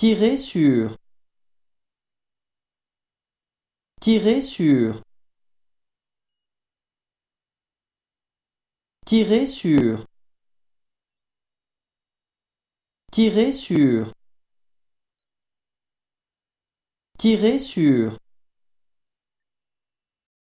Tirer sur. Tirer sur. Tirer sur. Tirer sur. Tirer sur.